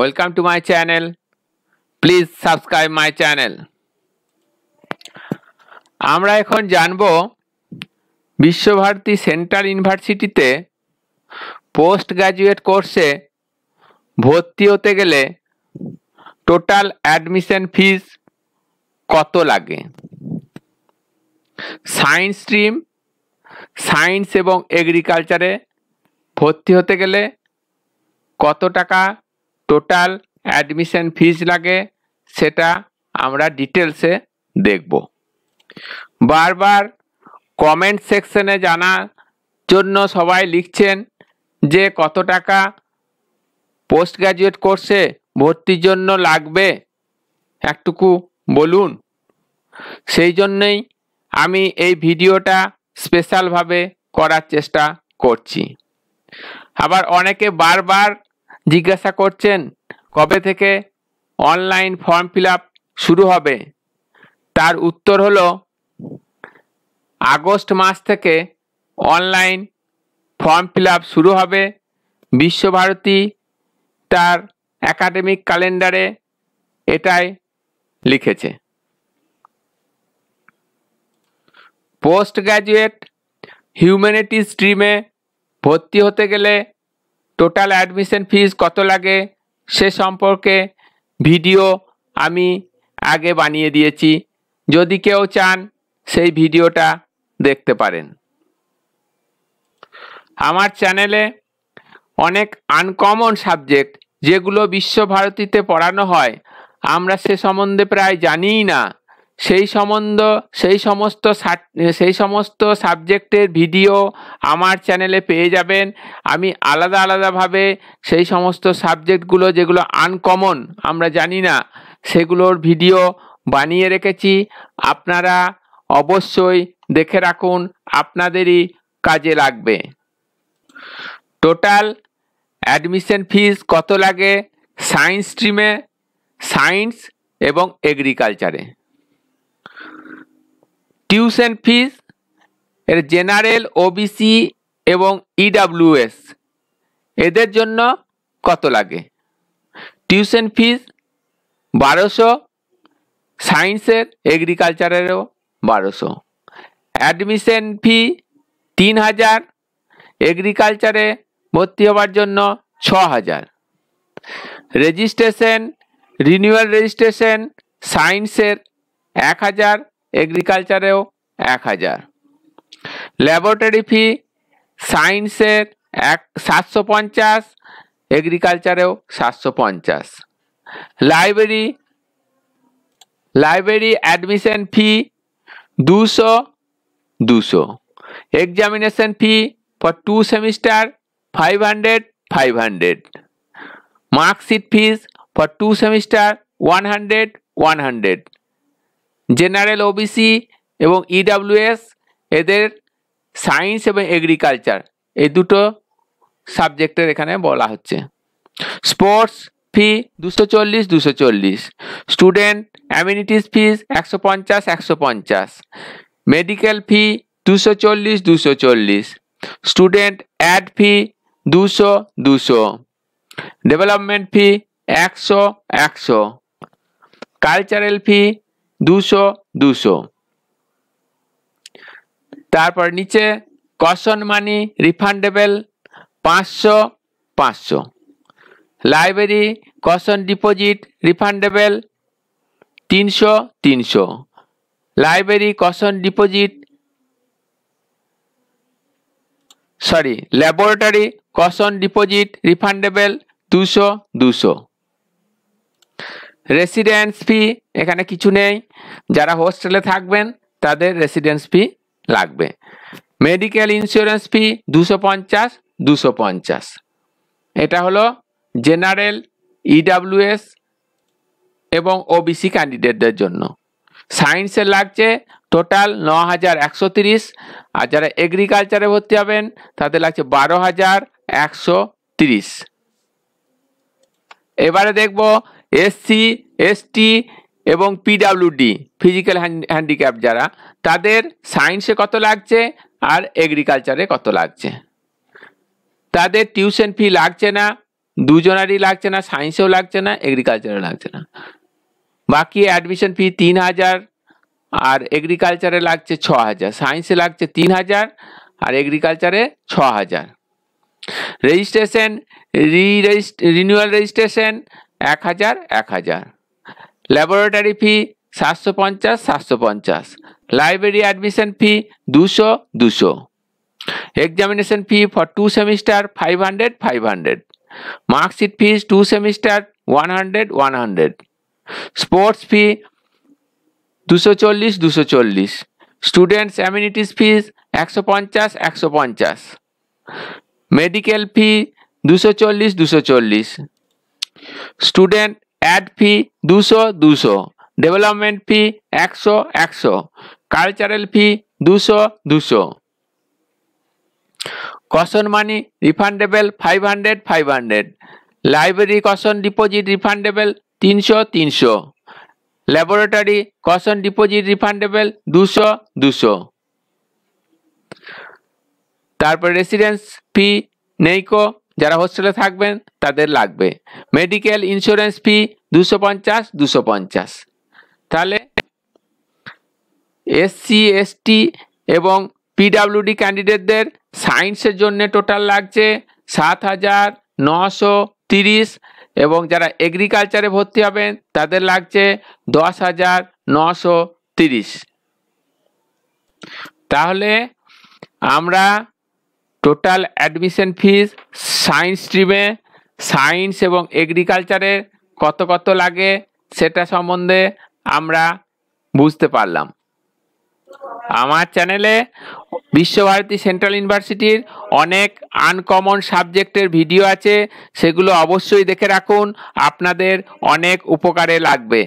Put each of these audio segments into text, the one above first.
welcome to my channel please subscribe my channel আমরা এখন জানব বিশ্বভারতী সেন্ট্রাল ইউনিভার্সিটিতে পোস্ট গ্রাজুয়েট কোর্সে ভর্তি হতে গেলে টোটাল অ্যাডমিশন ফিস কত লাগে সায়েন্স স্ট্রিম সায়েন্স এবং এগ্রিকালচারে ভর্তি হতে গেলে কত টাকা টোটাল অ্যাডমিশন ফিজ লাগে সেটা আমরা ডিটেলসে দেখব বারবার কমেন্ট সেকশনে জানার জন্য সবাই লিখছেন যে কত টাকা পোস্ট গ্রাজুয়েট কোর্সে ভর্তির জন্য লাগবে একটুকু বলুন সেই জন্যই আমি এই ভিডিওটা স্পেশালভাবে করার চেষ্টা করছি আবার অনেকে বারবার জিজ্ঞাসা করছেন কবে থেকে অনলাইন ফর্ম ফিল শুরু হবে তার উত্তর হলো আগস্ট মাস থেকে অনলাইন ফর্ম ফিল শুরু হবে বিশ্বভারতী তার একাডেমিক ক্যালেন্ডারে এটাই লিখেছে পোস্ট গ্র্যাজুয়েট হিউম্যানিটি স্ট্রিমে ভর্তি হতে গেলে টোটাল অ্যাডমিশন ফিজ কত লাগে সে সম্পর্কে ভিডিও আমি আগে বানিয়ে দিয়েছি যদি কেউ চান সেই ভিডিওটা দেখতে পারেন আমার চ্যানেলে অনেক আনকমন সাবজেক্ট যেগুলো বিশ্বভারতীতে পড়ানো হয় আমরা সে সম্বন্ধে প্রায় জানিই না সেই সম্বন্ধ সেই সমস্ত সেই সমস্ত সাবজেক্টের ভিডিও আমার চ্যানেলে পেয়ে যাবেন আমি আলাদা আলাদাভাবে সেই সমস্ত সাবজেক্টগুলো যেগুলো আনকমন আমরা জানি না সেগুলোর ভিডিও বানিয়ে রেখেছি আপনারা অবশ্যই দেখে রাখুন আপনাদেরই কাজে লাগবে টোটাল অ্যাডমিশন ফিস কত লাগে সায়েন্স স্ট্রিমে সায়েন্স এবং এগ্রিকালচারে টিউশন ফিস এর জেনারেল ওবিসি এবং ইডাব্লিউএস e এদের জন্য কত লাগে টিউশন ফিস বারোশো সায়েন্সের এগ্রিকালচারেরও বারোশো অ্যাডমিশন ফি তিন হাজার এগ্রিকালচারে ভর্তি হওয়ার জন্য ছ হাজার রেজিস্ট্রেশন রিনিউয়াল রেজিস্ট্রেশন সায়েন্সের এক হাজার এগ্রিকালচারেও এক হাজার ল্যাবরেটরি ফি সায়েন্সের এক সাতশো পঞ্চাশ এগ্রিকালচারেও সাতশো পঞ্চাশ লাইব্রেরি লাইব্রেরি অ্যাডমিশন ফি দুশো দুশো examination fee for two semester five hundred five hundred marksheet fees for two semester one hundred one hundred general OBC এবং ইডাব্লিউএস e এদের সায়েন্স এবং এগ্রিকালচার এই দুটো সাবজেক্টের এখানে বলা হচ্ছে স্পোর্টস ফি দুশো চল্লিশ দুশো চল্লিশ স্টুডেন্ট অ্যামিনিটিস ফিস একশো পঞ্চাশ একশো পঞ্চাশ মেডিকেল ফি দুশো চল্লিশ দুশো চল্লিশ স্টুডেন্ট অ্যাড ফি দুশো দুশো ডেভেলপমেন্ট ফি একশো একশো কালচারাল ফি দুশো দুশো তারপর নিচে কশন মানি রিফান্ডেবল পাঁচশো পাঁচশো লাইব্রেরি কশন ডিপোজিট রিফান্ডেবল তিনশো তিনশো library caution deposit sorry laboratory caution deposit refundable দুশো দুশো রেসিডেন্স ফি এখানে কিছু নেই যারা হোস্টেলে থাকবেন তাদের রেসিডেন্স ফি লাগবে মেডিকেল ইন্স্যুরেন্স ফি দুশো পঞ্চাশ দুশো পঞ্চাশ এটা হলো জেনারেল ইডাব্লিউএস e এবং ওবিসি ক্যান্ডিডেটদের জন্য সায়েন্সের লাগছে টোটাল ন হাজার একশো তিরিশ আর যারা এগ্রিকালচারে ভর্তি হবেন তাদের লাগছে বারো হাজার একশো তিরিশ এবারে দেখব এসসি এসটি এবং পিডাব্লিউডি ফিজিক্যাল হ্যান্ডিক্যাপ যারা তাদের সায়েন্সে কত লাগছে আর এগ্রিকালচারে কত লাগছে তাদের টিউশন ফি লাগছে না দুজনারই লাগছে না সায়েন্সেও লাগছে না এগ্রিকালচারে লাগছে না বাকি অ্যাডমিশন ফি তিন হাজার আর এগ্রিকালচারে লাগছে ছ হাজার সায়েন্সে লাগছে তিন হাজার আর এগ্রিকালচারে ছ হাজার রেজিস্ট্রেশন রি রেজিস্ট রিনিউয়াল রেজিস্ট্রেশন এক হাজার এক হাজার ল্যাবরেটরি ফি সাতশো পঞ্চাশ সাতশো পঞ্চাশ লাইব্রেরি অ্যাডমিশন ফি দুশো দুশো examination fee for two semester five hundred five hundred marksheet fees two semester one hundred one hundred sports fee দুশো চল্লিশ দুশো চল্লিশ স্টুডেন্টস অ্যামিনিটিস ফিজ একশো পঞ্চাশ একশো পঞ্চাশ মেডিকেল ফি দুশো চল্লিশ দুশো চল্লিশ স্টুডেন্ট অ্যাড ফি দুশো দুশো ডেভেলপমেন্ট ফি একশো একশো কালচারাল ফি দুশো দুশো caution money refundable five hundred five hundred library caution deposit refundable তিনশো তিনশো ল্যাবরেটরি কশন ডিপোজিট রিফান্ডেবল দুশো দুশো তারপর রেসিডেন্স ফি নেইকো যারা হোস্টেলে থাকবেন তাদের লাগবে মেডিকেল ইন্স্যুরেন্স ফি দুশো পঞ্চাশ দুশো পঞ্চাশ তাহলে এসসি এসটি এবং পিডাব্লিউডি ক্যান্ডিডেটদের সায়েন্সের জন্য টোটাল লাগছে সাত হাজার নশো তিরিশ এবং যারা এগ্রিকালচারে ভর্তি হবেন তাদের লাগছে দশ হাজার নশো তিরিশ তাহলে আমরা টোটাল অ্যাডমিশন ফিস সায়েন্স স্ট্রিমে সায়েন্স এবং এগ্রিকালচারে কত কত লাগে সেটা সম্বন্ধে আমরা বুঝতে পারলাম আমার চ্যানেলে বিশ্বভারতী সেন্ট্রাল ইউনিভার্সিটির অনেক আনকমন সাবজেক্টের ভিডিও আছে সেগুলো অবশ্যই দেখে রাখুন আপনাদের অনেক উপকারে লাগবে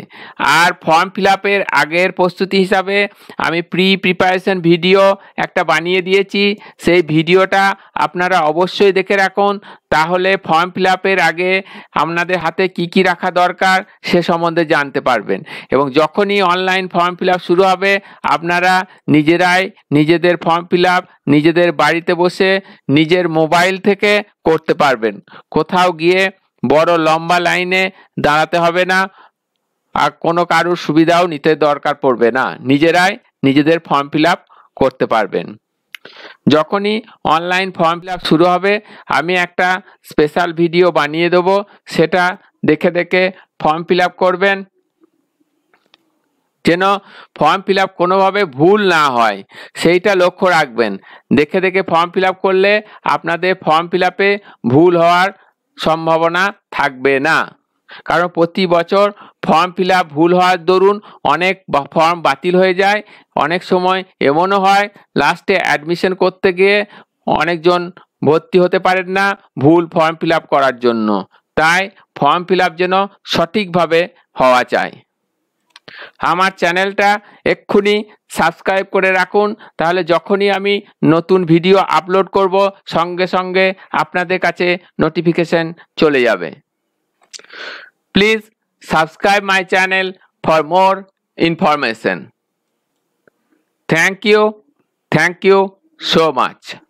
আর ফর্ম ফিল আপের আগের প্রস্তুতি হিসাবে আমি প্রি প্রিপারেশন ভিডিও একটা বানিয়ে দিয়েছি সেই ভিডিওটা আপনারা অবশ্যই দেখে রাখুন তাহলে ফর্ম ফিল আপের আগে আপনাদের হাতে কি কি রাখা দরকার সে সম্বন্ধে জানতে পারবেন এবং যখনই অনলাইন ফর্ম ফিল আপ শুরু হবে আপনারা নিজেরাই নিজেদের ফর্ম ফিল আপ নিজেদের বাড়িতে বসে নিজের মোবাইল থেকে করতে পারবেন কোথাও গিয়ে বড় লম্বা লাইনে দাঁড়াতে হবে না আর কোনো কারুর সুবিধাও নিতে দরকার পড়বে না নিজেরাই নিজেদের ফর্ম ফিল আপ করতে পারবেন যখনই অনলাইন ফর্ম ফিল শুরু হবে আমি একটা স্পেশাল ভিডিও বানিয়ে দেব সেটা দেখে দেখে ফর্ম ফিল করবেন যেন ফর্ম ফিল আপ কোনোভাবে ভুল না হয় সেইটা লক্ষ্য রাখবেন দেখে দেখে ফর্ম ফিল আপ করলে আপনাদের ফর্ম ফিল আপে ভুল হওয়ার সম্ভাবনা থাকবে না কারণ প্রতি বছর ফর্ম ফিল আপ ভুল হওয়ার দরুন অনেক ফর্ম বাতিল হয়ে যায় অনেক সময় এমনও হয় লাস্টে অ্যাডমিশন করতে গিয়ে অনেকজন ভর্তি হতে পারেন না ভুল ফর্ম ফিল আপ করার জন্য তাই ফর্ম ফিল আপ যেন সঠিকভাবে হওয়া চাই আমার চ্যানেলটা এক্ষুনি সাবস্ক্রাইব করে রাখুন তাহলে যখনই আমি নতুন ভিডিও আপলোড করব সঙ্গে সঙ্গে আপনাদের কাছে নোটিফিকেশন চলে যাবে please subscribe my channel for more information thank you thank you so much